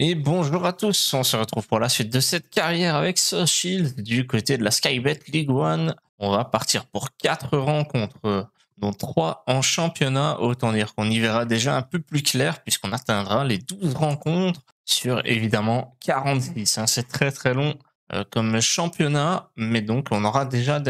Et bonjour à tous, on se retrouve pour la suite de cette carrière avec Shield du côté de la Skybet League One. On va partir pour 4 rencontres, dont 3 en championnat. Autant dire qu'on y verra déjà un peu plus clair puisqu'on atteindra les 12 rencontres sur évidemment 46. Hein, c'est très très long euh, comme championnat, mais donc on aura déjà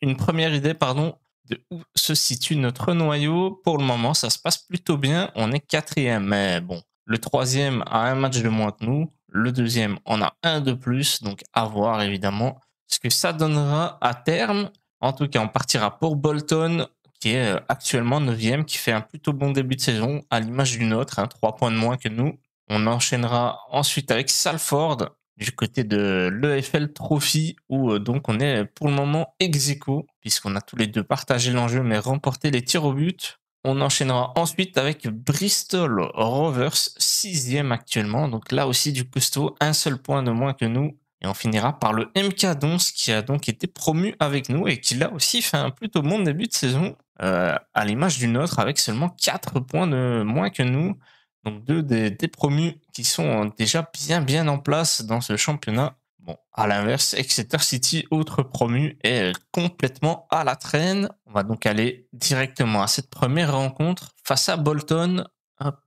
une première idée pardon, de où se situe notre noyau. Pour le moment, ça se passe plutôt bien. On est quatrième, mais bon, le troisième a un match de moins que nous. Le deuxième en a un de plus. Donc à voir évidemment ce que ça donnera à terme. En tout cas, on partira pour Bolton qui est euh, actuellement 9 qui fait un plutôt bon début de saison à l'image du nôtre, hein, 3 points de moins que nous. On enchaînera ensuite avec Salford du côté de l'EFL Trophy où euh, donc on est pour le moment ex puisqu'on a tous les deux partagé l'enjeu mais remporté les tirs au but. On enchaînera ensuite avec Bristol Rovers, sixième actuellement. Donc là aussi du costaud, un seul point de moins que nous. Et on finira par le MK Dons qui a donc été promu avec nous et qui là aussi fait un plutôt bon début de saison euh, à l'image du nôtre avec seulement 4 points de moins que nous. Donc deux des, des promus qui sont déjà bien bien en place dans ce championnat. Bon, à l'inverse, Exeter City, autre promu, est complètement à la traîne. On va donc aller directement à cette première rencontre face à Bolton. Hop,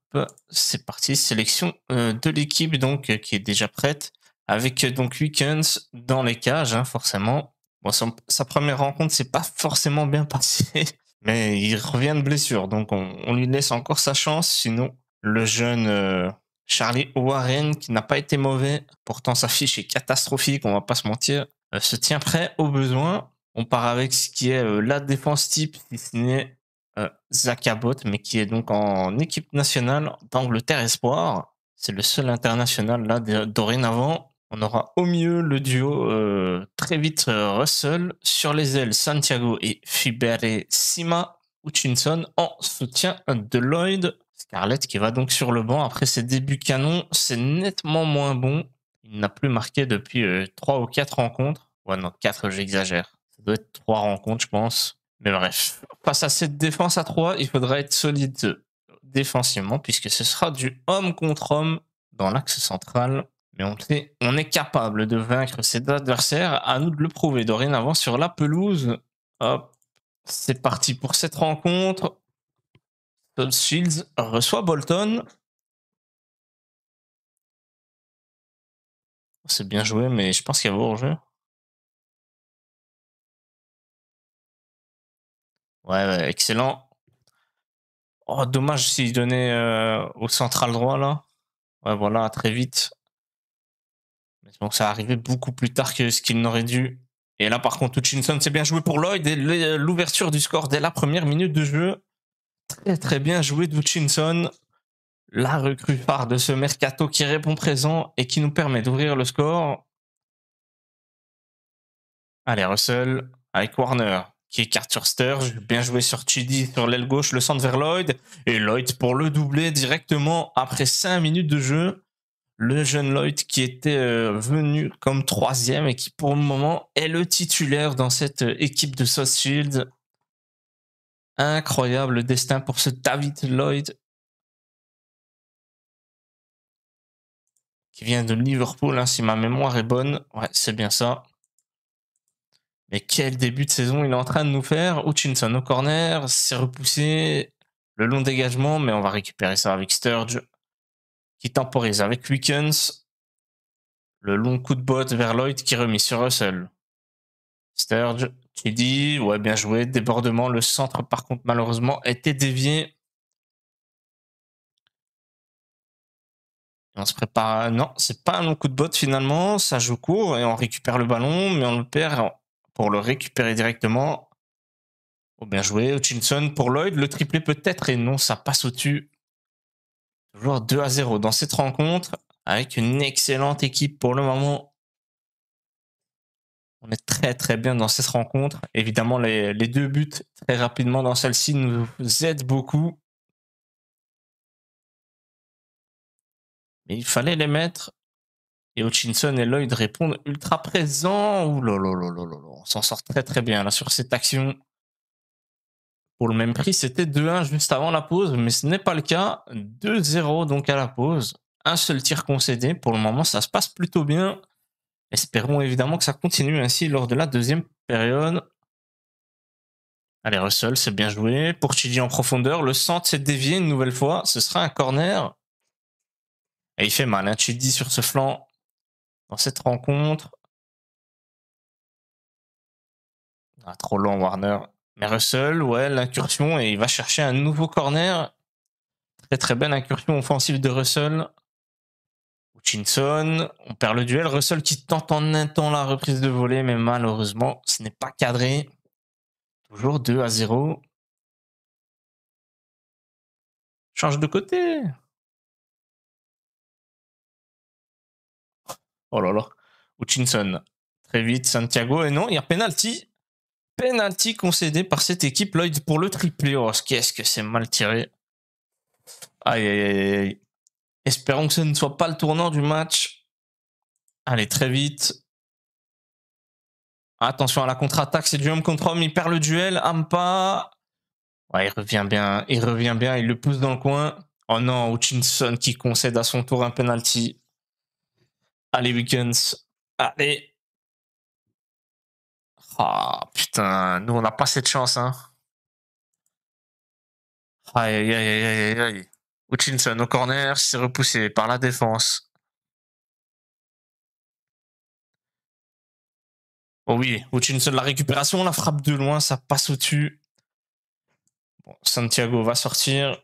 c'est parti, sélection euh, de l'équipe donc qui est déjà prête. Avec euh, donc Weekends dans les cages, hein, forcément. Bon, sa première rencontre, c'est pas forcément bien passé, mais il revient de blessure, donc on, lui laisse encore sa chance. Sinon, le jeune euh, Charlie Warren, qui n'a pas été mauvais, pourtant sa fiche est catastrophique, on va pas se mentir, euh, se tient prêt au besoin. On part avec ce qui est euh, la défense type, si ce n'est euh, Zakabot, mais qui est donc en équipe nationale d'Angleterre Espoir. C'est le seul international là dorénavant. On aura au mieux le duo très vite Russell, sur les ailes Santiago et Fibere Sima Hutchinson en soutien de Lloyd. Scarlett qui va donc sur le banc après ses débuts canons, c'est nettement moins bon. Il n'a plus marqué depuis 3 euh, ou 4 rencontres. Ouais, non, 4, j'exagère. Ça doit être 3 rencontres, je pense. Mais bref, face à cette défense à 3, il faudra être solide euh, défensivement puisque ce sera du homme contre homme dans l'axe central. Mais on, est, on est capable de vaincre ses adversaires, à nous de le prouver dorénavant sur la pelouse. Hop, c'est parti pour cette rencontre. Shields reçoit Bolton. C'est bien joué, mais je pense qu'il y a beau jeu Ouais, ouais, excellent. Oh, dommage s'il donnait euh, au central droit, là. Ouais, voilà, très vite. Mais bon, ça arrivait beaucoup plus tard que ce qu'il n'aurait dû. Et là, par contre, Hutchinson s'est bien joué pour Lloyd. l'ouverture du score dès la première minute de jeu. Très très bien joué d'Hutchinson, la recrue phare de ce mercato qui répond présent et qui nous permet d'ouvrir le score. Allez, Russell avec Warner qui est sur Sturge. Bien joué sur Chidi sur l'aile gauche, le centre vers Lloyd. Et Lloyd pour le doubler directement après 5 minutes de jeu. Le jeune Lloyd qui était euh, venu comme troisième et qui pour le moment est le titulaire dans cette euh, équipe de South Shield. Incroyable destin pour ce David Lloyd qui vient de Liverpool, hein, si ma mémoire est bonne. Ouais, c'est bien ça. Mais quel début de saison il est en train de nous faire. Hutchinson au corner, c'est repoussé. Le long dégagement, mais on va récupérer ça avec Sturge qui temporise avec Wickens. Le long coup de botte vers Lloyd qui remet sur Russell. Sturge qui dit Ouais, bien joué, débordement. Le centre, par contre, malheureusement, était dévié. on se prépare. Non, c'est pas un long coup de botte finalement. Ça joue court et on récupère le ballon, mais on le perd pour le récupérer directement. Oh, bien joué. Hutchinson pour Lloyd. Le triplé peut-être et non, ça passe au-dessus. Toujours 2 à 0 dans cette rencontre avec une excellente équipe pour le moment. On est très très bien dans cette rencontre. Évidemment, les, deux buts très rapidement dans celle-ci nous aident beaucoup. Mais il fallait les mettre. Et Hutchinson et Lloyd répondent ultra présents. on s'en sort très très bien là sur cette action. Pour le même prix, c'était 2-1 juste avant la pause, mais ce n'est pas le cas. 2-0 donc à la pause. Un seul tir concédé. Pour le moment, ça se passe plutôt bien. Espérons évidemment que ça continue ainsi lors de la deuxième période. Allez, Russell, c'est bien joué. Pour Chidi en profondeur, le centre s'est dévié une nouvelle fois. Ce sera un corner. Et il fait mal, hein, Chidi sur ce flanc dans cette rencontre. Ah, trop long, Warner. Mais Russell, ouais, l'incursion, et il va chercher un nouveau corner. Très très belle incursion offensive de Russell. Hutchinson. On perd le duel. Russell qui tente en un temps la reprise de volée, mais malheureusement, ce n'est pas cadré. Toujours 2 à 0. Change de côté. Oh là là. Hutchinson. Très vite, Santiago. Et non, il y a penalty. Penalty concédé par cette équipe Lloyd pour le triplé. Oh, qu'est-ce que c'est mal tiré. Aïe, aïe, aïe. Espérons que ce ne soit pas le tournant du match. Allez, très vite. Attention à la contre-attaque, c'est du homme contre homme. Il perd le duel. Ampa. Ouais, il revient bien. Il revient bien. Il le pousse dans le coin. Oh non, Hutchinson qui concède à son tour un penalty. Allez, Weekends. Allez. Ah putain, nous on n'a pas cette chance. Hein. Aïe, aïe, aïe, aïe, aïe. Hutchinson au corner, c'est repoussé par la défense. Oh oui, Hutchinson, la récupération, la frappe de loin, ça passe au-dessus. Santiago va sortir.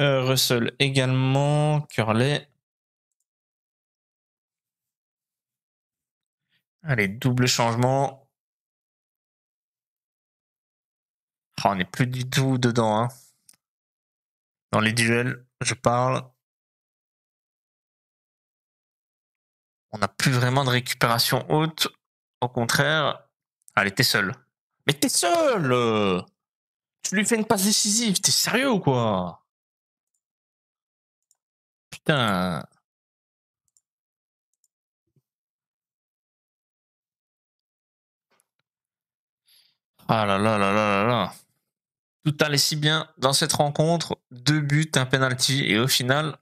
Euh, Russell également. Curley. Allez, double changement. Ah, on n'est plus du tout dedans. Hein. Dans les duels, je parle. On n'a plus vraiment de récupération haute. Au contraire, allez, t'es seul. Mais t'es seul euh, Tu lui fais une passe décisive, t'es sérieux ou quoi Putain. Ah là là là là là là. Tout allait si bien dans cette rencontre, deux buts, un penalty et au final,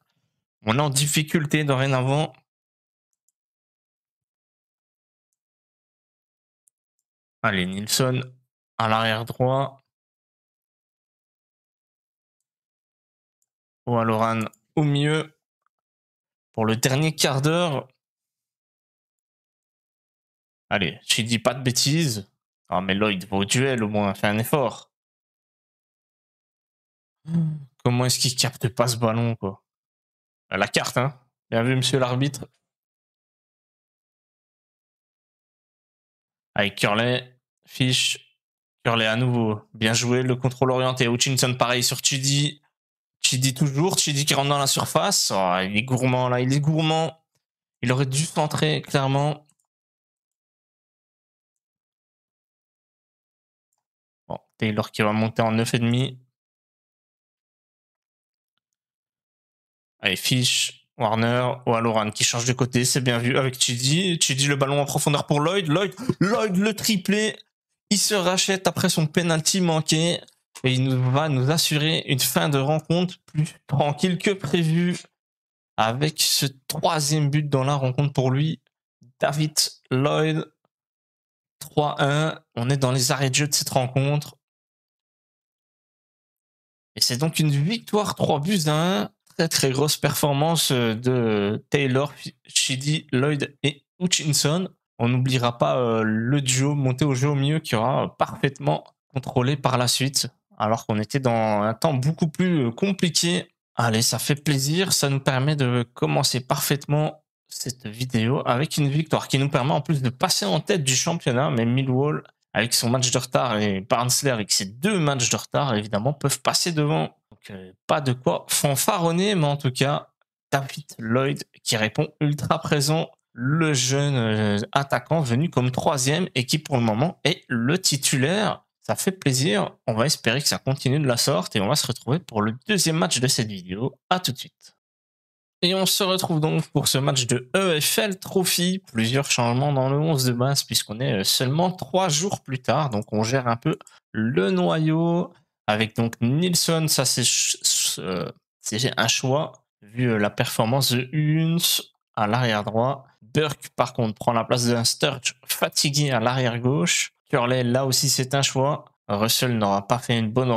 on est en difficulté dorénavant. Allez, Nilsson à l'arrière droit. Ou à Laurent, au mieux pour le dernier quart d'heure. Allez, je dis pas de bêtises. Ah, mais Lloyd va au duel au moins, fait un effort. Mmh. Comment est-ce qu'il capte pas ce ballon, quoi la carte, hein Bien vu, monsieur l'arbitre. Avec Curley, Fish, Curley à nouveau. Bien joué, le contrôle orienté. Hutchinson, pareil, sur Chidi. Chidi toujours, Chidi qui rentre dans la surface. Oh, il est gourmand, là, il est gourmand. Il aurait dû centrer, clairement. Bon, Taylor qui va monter en 9,5. Allez, Fish, Warner, ou Walloran qui change de côté, c'est bien vu avec Chidi. Chidi le ballon en profondeur pour Lloyd. Lloyd, Lloyd le triplé. Il se rachète après son penalty manqué et il nous, va nous assurer une fin de rencontre plus tranquille que prévu avec ce troisième but dans la rencontre pour lui. David Lloyd, 3-1. On est dans les arrêts de jeu de cette rencontre. Et c'est donc une victoire 3 buts 1 très très grosse performance euh, de Taylor, Shidi, Lloyd et Hutchinson. On n'oubliera pas euh, le duo monté au jeu au milieu qui aura parfaitement contrôlé par la suite, alors qu'on était dans un temps beaucoup plus euh, compliqué. Allez, ça fait plaisir, ça nous permet de commencer parfaitement cette vidéo avec une victoire qui nous permet en plus de passer en tête du championnat, mais Millwall avec son match de retard et Barnsley avec ses deux matchs de retard, évidemment, peuvent passer devant. Donc, euh, pas de quoi fanfaronner, mais en tout cas, David Lloyd qui répond ultra présent, le jeune euh, attaquant venu comme troisième et qui pour le moment est le titulaire. Ça fait plaisir. On va espérer que ça continue de la sorte et on va se retrouver pour le deuxième match de cette vidéo. À tout de suite. Et on se retrouve donc pour ce match de EFL Trophy. Plusieurs changements dans le 11 de base puisqu'on est euh, seulement trois jours plus tard. Donc on gère un peu le noyau avec donc Nilsson. Ça c'est euh, un choix vu euh, la performance de Huns à l'arrière droit. Burke par contre prend la place d'un Sturge fatigué à l'arrière gauche. Curley là aussi c'est un choix. Russell n'aura pas fait une bonne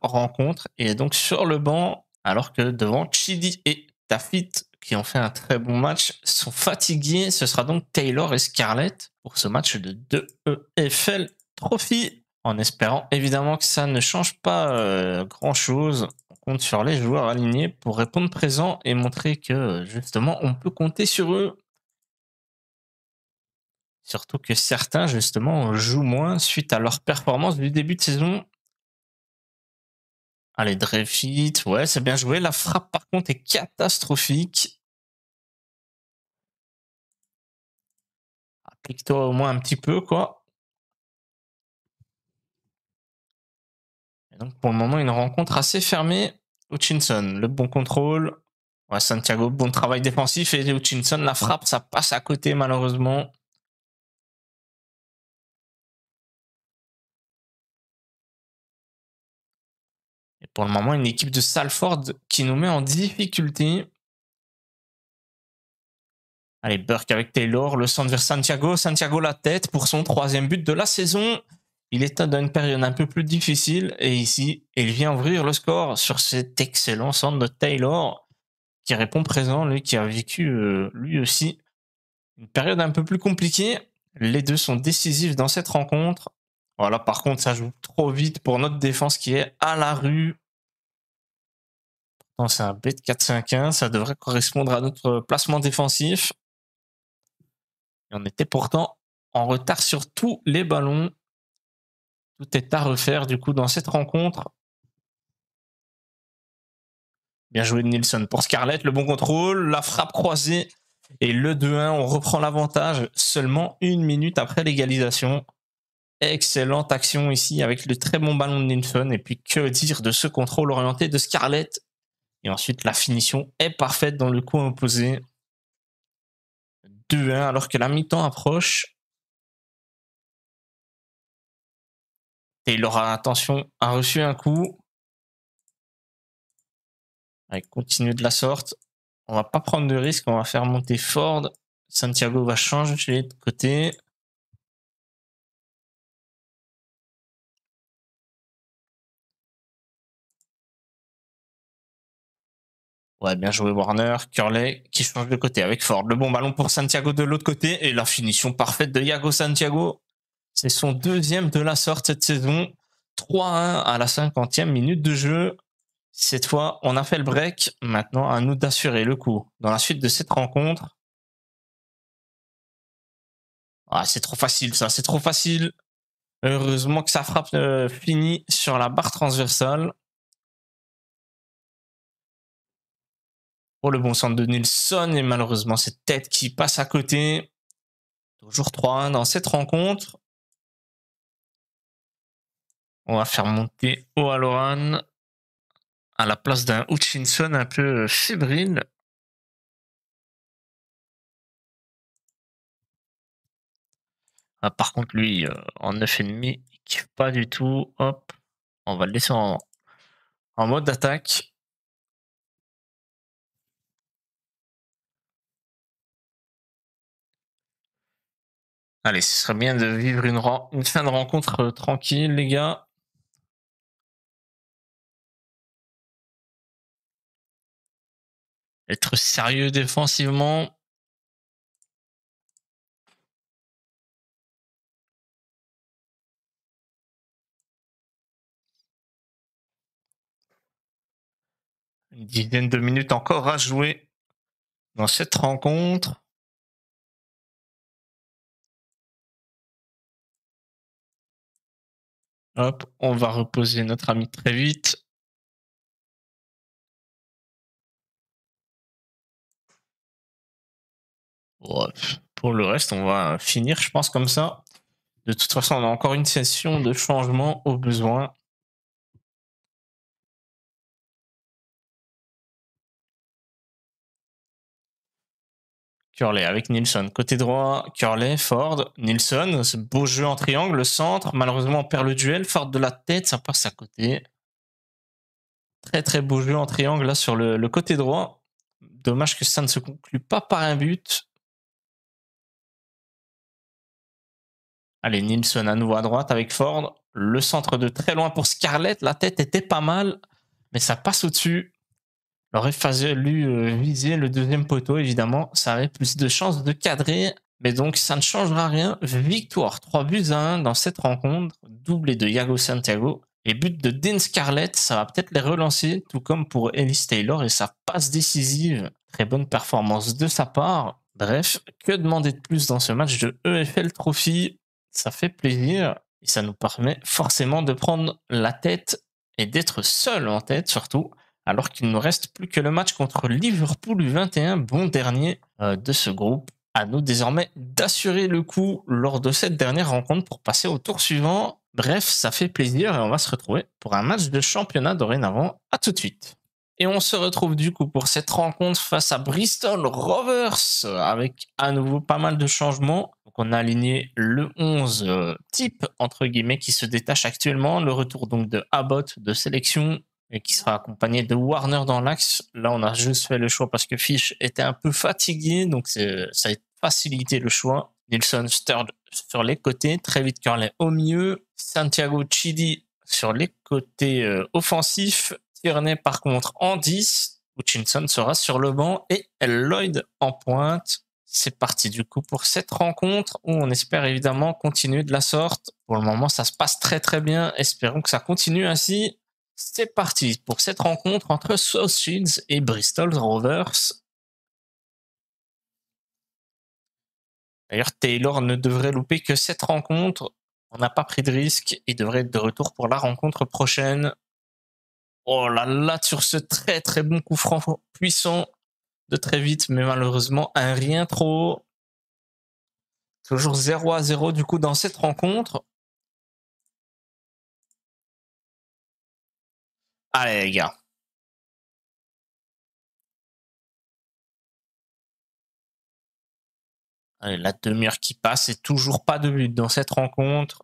rencontre et est donc sur le banc alors que devant Chidi et Tafit, qui ont fait un très bon match, sont fatigués. Ce sera donc Taylor et Scarlett pour ce match de 2EFL e Trophy. En espérant évidemment que ça ne change pas euh, grand chose. On compte sur les joueurs alignés pour répondre présent et montrer que justement on peut compter sur eux. Surtout que certains justement jouent moins suite à leur performance du début de saison Allez, Dreyfit, ouais, c'est bien joué. La frappe, par contre, est catastrophique. Applique-toi ah, au moins un petit peu, quoi. Et donc, pour le moment, une rencontre assez fermée. Hutchinson, le bon contrôle. Ouais, Santiago, bon travail défensif. Et Hutchinson, la frappe, ça passe à côté, malheureusement. pour le moment une équipe de Salford qui nous met en difficulté. Allez, Burke avec Taylor, le centre vers Santiago. Santiago la tête pour son troisième but de la saison. Il est dans une période un peu plus difficile et ici, il vient ouvrir le score sur cet excellent centre de Taylor qui répond présent, lui qui a vécu euh, lui aussi une période un peu plus compliquée. Les deux sont décisifs dans cette rencontre. Voilà, par contre, ça joue trop vite pour notre défense qui est à la rue c'est un B de 4-5-1. Ça devrait correspondre à notre placement défensif. Et on était pourtant en retard sur tous les ballons. Tout est à refaire du coup dans cette rencontre. Bien joué de Nielsen pour Scarlett. Le bon contrôle, la frappe croisée et le 2-1. On reprend l'avantage seulement une minute après l'égalisation. Excellente action ici avec le très bon ballon de Nielsen. Et puis que dire de ce contrôle orienté de Scarlett et ensuite, la finition est parfaite dans le coup imposé. 2-1 alors que la mi-temps approche. aura attention, a reçu un coup. Allez, continue de la sorte. On va pas prendre de risque, on va faire monter Ford. Santiago va changer de côté. Ouais, bien joué Warner, Curley qui change de côté avec Ford. Le bon ballon pour Santiago de l'autre côté et la finition parfaite de Iago Santiago. C'est son deuxième de la sorte cette saison. 3-1 à la 50e minute de jeu. Cette fois, on a fait le break. Maintenant, à nous d'assurer le coup. Dans la suite de cette rencontre. Ah, c'est trop facile, ça. C'est trop facile. Heureusement que ça frappe euh, finit sur la barre transversale. pour le bon centre de Nilsson. Et malheureusement, cette tête qui passe à côté. Toujours 3-1 dans cette rencontre. On va faire monter O'Halloran à la place d'un Hutchinson un peu euh, fébrile. Ah, par contre, lui, euh, en 9,5, il kiffe pas du tout. Hop, on va le laisser en, en mode d'attaque. Allez, ce serait bien de vivre une, fin de rencontre euh, tranquille, les gars. Être sérieux défensivement. Une dizaine de minutes encore à jouer dans cette rencontre. Hop, on va reposer notre ami très vite. Pour le reste, on va finir, je pense, comme ça. De toute façon, on a encore une session de changement au besoin. Curley avec Nilsson. Côté droit, Curley, Ford, Nilsson. Ce beau jeu en triangle, le centre. Malheureusement, on perd le duel. Ford de la tête, ça passe à côté. Très très beau jeu en triangle là sur le, côté droit. Dommage que ça ne se conclue pas par un but. Allez, Nilsson à nouveau à droite avec Ford. Le centre de très loin pour Scarlett. La tête était pas mal, mais ça passe au-dessus aurait fallu euh, viser le deuxième poteau, évidemment. Ça avait plus de chances de cadrer. Mais donc, ça ne changera rien. Victoire 3 buts à 1 dans cette rencontre. Doublé de Yago Santiago. Et but de Dean Scarlett, ça va peut-être les relancer, tout comme pour Ellis Taylor et sa passe décisive. Très bonne performance de sa part. Bref, que demander de plus dans ce match de EFL Trophy Ça fait plaisir et ça nous permet forcément de prendre la tête et d'être seul en tête surtout alors qu'il ne reste plus que le match contre Liverpool U21, bon dernier euh, de ce groupe. À nous désormais d'assurer le coup lors de cette dernière rencontre pour passer au tour suivant. Bref, ça fait plaisir et on va se retrouver pour un match de championnat dorénavant. À tout de suite. Et on se retrouve du coup pour cette rencontre face à Bristol Rovers avec à nouveau pas mal de changements. Donc on a aligné le 11 euh, type entre guillemets qui se détache actuellement. Le retour donc de Abbott de sélection, et qui sera accompagné de Warner dans l'axe. Là, on a juste fait le choix parce que Fish était un peu fatigué, donc ça a facilité le choix. Nilsson Sturd sur les côtés, très vite Curley au milieu, Santiago Chidi sur les côtés euh, offensifs, Tierney par contre en 10, Hutchinson sera sur le banc et Lloyd en pointe. C'est parti du coup pour cette rencontre où on espère évidemment continuer de la sorte. Pour le moment, ça se passe très très bien. Espérons que ça continue ainsi. C'est parti pour cette rencontre entre South Shields et Bristol Rovers. D'ailleurs, Taylor ne devrait louper que cette rencontre. On n'a pas pris de risque et devrait être de retour pour la rencontre prochaine. Oh là là, sur ce très très bon coup franc puissant de très vite, mais malheureusement un rien trop. Toujours 0 à 0 du coup dans cette rencontre. Allez, les gars. la demi-heure qui passe et toujours pas de but dans cette rencontre.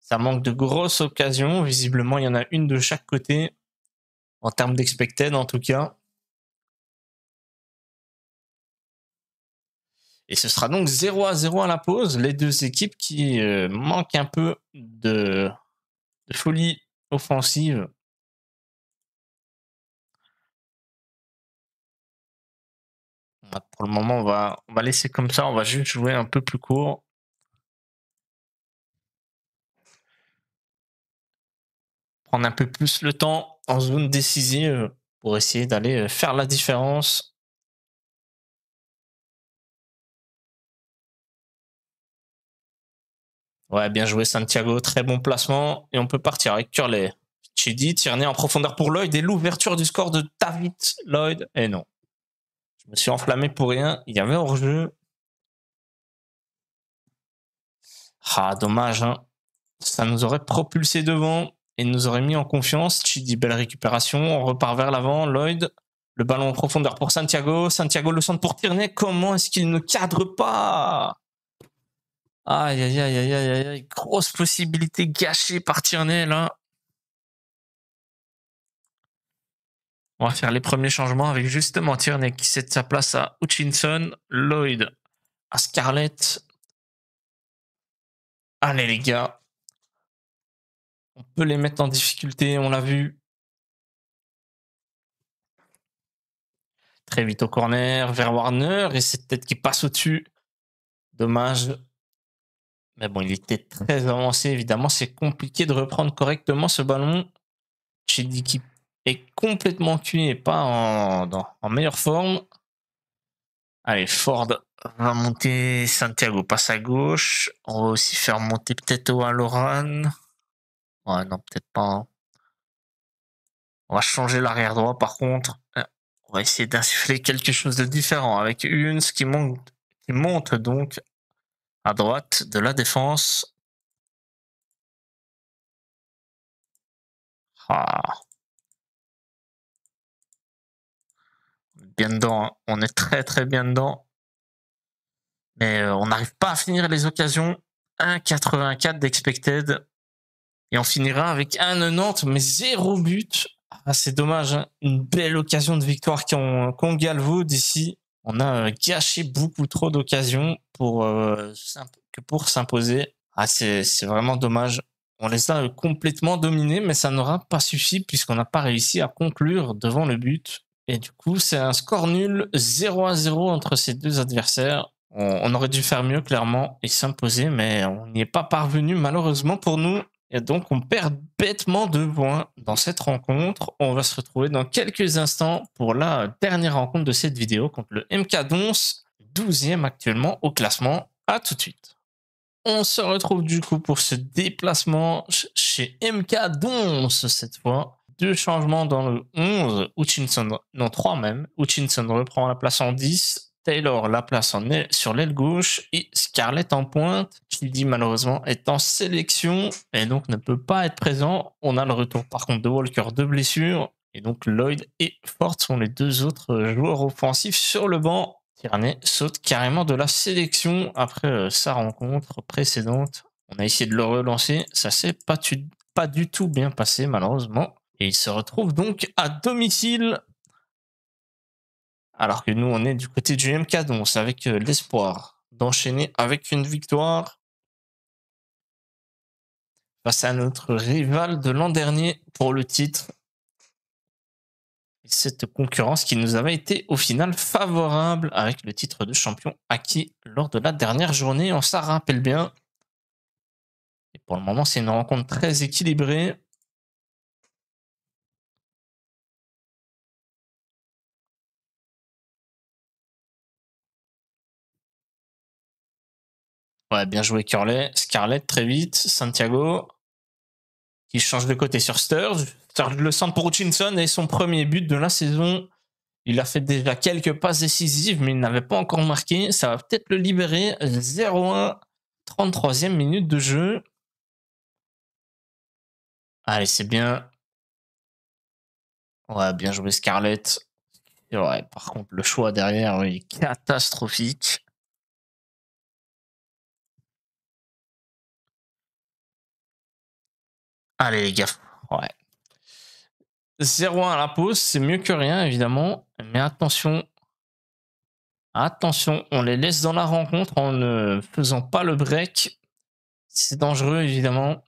Ça manque de grosses occasions. Visiblement, il y en a une de chaque côté. En termes d'expected, en tout cas. Et ce sera donc 0 à 0 à la pause. Les deux équipes qui euh, manquent un peu de folie offensive Bah, pour le moment, on va, on va laisser comme ça. On va juste jouer un peu plus court. Prendre un peu plus le temps en zone décisive pour essayer d'aller euh, faire la différence. Ouais, bien joué Santiago, très bon placement. Et on peut partir avec Curley. Chidi, Tierney en profondeur pour Lloyd et l'ouverture du score de David Lloyd. Et non, je me suis enflammé pour rien. Il y avait hors-jeu. Ah, dommage. Hein. Ça nous aurait propulsé devant et nous aurait mis en confiance. Chidi, belle récupération. On repart vers l'avant. Lloyd, le ballon en profondeur pour Santiago. Santiago, le centre pour Tierney. Comment est-ce qu'il ne cadre pas Aïe, aïe, aïe, aïe, aïe, aïe. Grosse possibilité gâchée par Tierney, là. On va faire les premiers changements avec justement Tierney qui cède sa place à Hutchinson, Lloyd à Scarlett. Allez les gars, on peut les mettre en difficulté, on l'a vu. Très vite au corner vers Warner et cette tête qui passe au-dessus. Dommage. Mais bon, il était très avancé, évidemment. C'est compliqué de reprendre correctement ce ballon. chez qui est complètement tué, pas en, en meilleure forme. Allez, Ford va monter Santiago, passe à gauche. On va aussi faire monter peut-être Loran. Ouais, non, peut-être pas. Hein. On va changer l'arrière droit par contre. On va essayer d'insuffler quelque chose de différent avec une qui monte, qui monte donc à droite de la défense. Ah. bien dedans. Hein. On est très très bien dedans. Mais euh, on n'arrive pas à finir les occasions. 1,84 d'expected. Et on finira avec 1,90, mais zéro but. Ah, c'est dommage. Hein. Une belle occasion de victoire qu'on qu galvaude ici. On a euh, gâché beaucoup trop d'occasions pour, euh, que pour s'imposer. Ah, c'est vraiment dommage. On les a complètement dominés, mais ça n'aura pas suffi puisqu'on n'a pas réussi à conclure devant le but. Et du coup, c'est un score nul 0 à 0 entre ces deux adversaires. On, aurait dû faire mieux, clairement, et s'imposer, mais on n'y est pas parvenu, malheureusement pour nous. Et donc, on perd bêtement deux points dans cette rencontre. On va se retrouver dans quelques instants pour la dernière rencontre de cette vidéo contre le MK 11 12e actuellement au classement. À tout de suite. On se retrouve du coup pour ce déplacement chez MK 11 cette fois deux changements dans le 11, Hutchinson, non, trois même. Hutchinson reprend la place en 10, Taylor la place en sur l'aile gauche et Scarlett en pointe, qui dit malheureusement est en sélection et donc ne peut pas être présent. On a le retour par contre de Walker de blessure et donc Lloyd et Ford sont les deux autres joueurs offensifs sur le banc. Tierney saute carrément de la sélection après euh, sa rencontre précédente. On a essayé de le relancer, ça s'est pas, pas du tout bien passé malheureusement. Et il se retrouve donc à domicile. Alors que nous, on est du côté du MK C'est avec l'espoir d'enchaîner avec une victoire face à notre rival de l'an dernier pour le titre. cette concurrence qui nous avait été au final favorable avec le titre de champion acquis lors de la dernière journée, on s'en rappelle bien. Et pour le moment, c'est une rencontre très équilibrée. Ouais, bien joué Curley. Scarlett très vite. Santiago qui change de côté sur Sturge. Sturge le centre pour Hutchinson et son premier but de la saison. Il a fait déjà quelques passes décisives, mais il n'avait pas encore marqué. Ça va peut-être le libérer. 0-1, 33e minute de jeu. Allez, c'est bien. Ouais, bien joué Scarlett. Ouais, par contre, le choix derrière est catastrophique. Allez, les gars. Ouais. 0-1 à la pause, c'est mieux que rien, évidemment. Mais attention. Attention, on les laisse dans la rencontre en ne faisant pas le break. C'est dangereux, évidemment.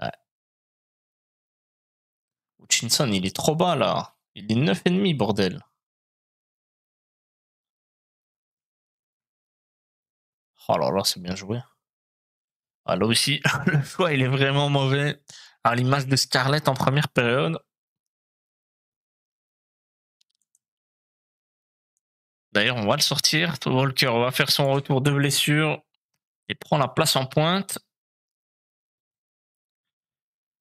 Ouais. Hutchinson, il est trop bas là. Il est 9,5, bordel. Oh là là, c'est bien joué. Alors ah, là aussi, le choix, il est vraiment mauvais. À l'image de Scarlett en première période. D'ailleurs, on va le sortir. Walker va faire son retour de blessure et prend la place en pointe.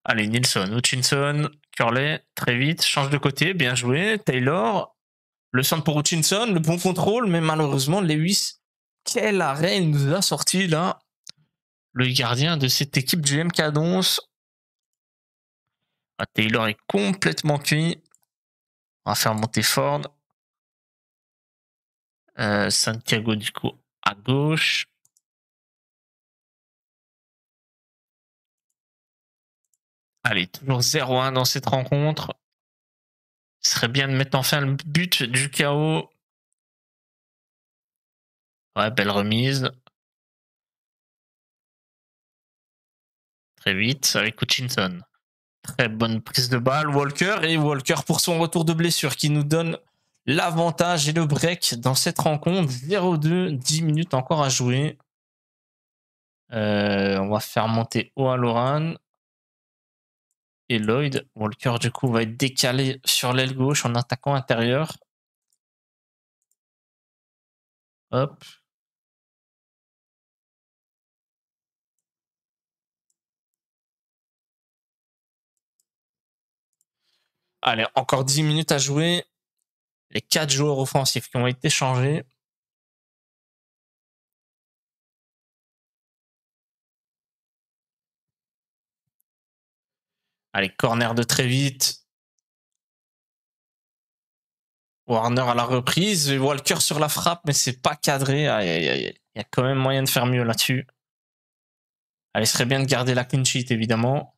Allez, Nilsson, Hutchinson, Curley, très vite, change de côté, bien joué. Taylor, le centre pour Hutchinson, le bon contrôle, mais malheureusement, Lewis quel arrêt nous a sorti là le gardien de cette équipe du MK cadence ah, Taylor est complètement cuit. On va faire monter Ford. Euh, Santiago du coup à gauche. Allez, toujours 0-1 dans cette rencontre. Ce serait bien de mettre enfin le but du chaos. Ouais, belle remise. Très vite avec Hutchinson. Très bonne prise de balle, Walker. Et Walker pour son retour de blessure qui nous donne l'avantage et le break dans cette rencontre. 0-2, 10 minutes encore à jouer. Euh, on va faire monter haut à Loran. Et Lloyd, Walker du coup va être décalé sur l'aile gauche en attaquant intérieur. Hop. Allez, encore 10 minutes à jouer. Les 4 joueurs offensifs qui ont été changés. Allez, corner de très vite. Warner à la reprise. Walker sur la frappe, mais c'est pas cadré. Il ah, y a quand même moyen de faire mieux là-dessus. Allez, ce serait bien de garder la clean sheet, évidemment.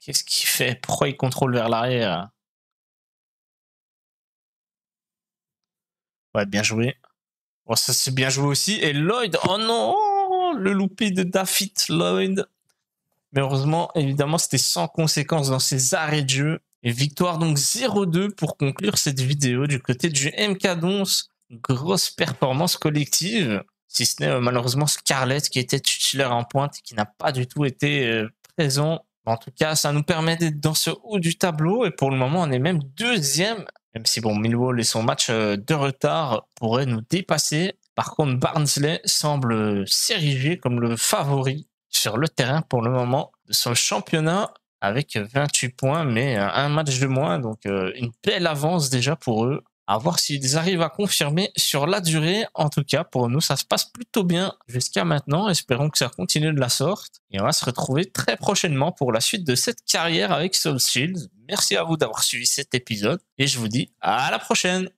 Qu'est-ce qu'il fait Pourquoi et contrôle vers l'arrière Ouais, bien joué. Bon, oh, ça c'est bien joué aussi. Et Lloyd, oh non Le loupé de David Lloyd. Mais heureusement, évidemment, c'était sans conséquence dans ses arrêts de jeu. Et victoire donc 0-2 pour conclure cette vidéo du côté du MK 11 Grosse performance collective, si ce n'est euh, malheureusement Scarlett qui était titulaire en pointe et qui n'a pas du tout été euh, présent en tout cas, ça nous permet d'être dans ce haut du tableau et pour le moment, on est même deuxième. Même si bon, Millwall et son match euh, de retard pourraient nous dépasser. Par contre, Barnsley semble s'ériger comme le favori sur le terrain pour le moment de son championnat avec 28 points, mais euh, un match de moins, donc euh, une belle avance déjà pour eux à voir s'ils arrivent à confirmer sur la durée. En tout cas, pour nous, ça se passe plutôt bien jusqu'à maintenant. Espérons que ça continue de la sorte. Et on va se retrouver très prochainement pour la suite de cette carrière avec Soul Shields. Merci à vous d'avoir suivi cet épisode et je vous dis à la prochaine.